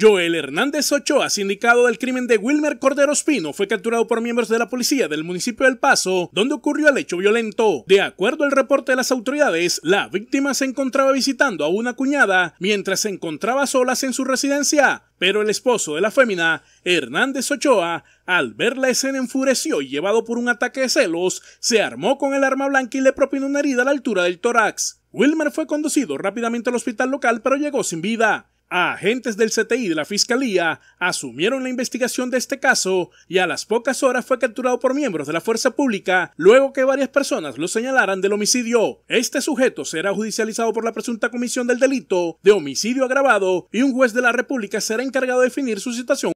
Joel Hernández Ochoa, sindicado del crimen de Wilmer Cordero Espino, fue capturado por miembros de la policía del municipio del Paso, donde ocurrió el hecho violento. De acuerdo al reporte de las autoridades, la víctima se encontraba visitando a una cuñada mientras se encontraba solas en su residencia, pero el esposo de la fémina, Hernández Ochoa, al ver la escena enfureció y llevado por un ataque de celos, se armó con el arma blanca y le propinó una herida a la altura del tórax. Wilmer fue conducido rápidamente al hospital local pero llegó sin vida agentes del CTI de la Fiscalía asumieron la investigación de este caso y a las pocas horas fue capturado por miembros de la fuerza pública luego que varias personas lo señalaran del homicidio. Este sujeto será judicializado por la presunta comisión del delito de homicidio agravado y un juez de la República será encargado de definir su situación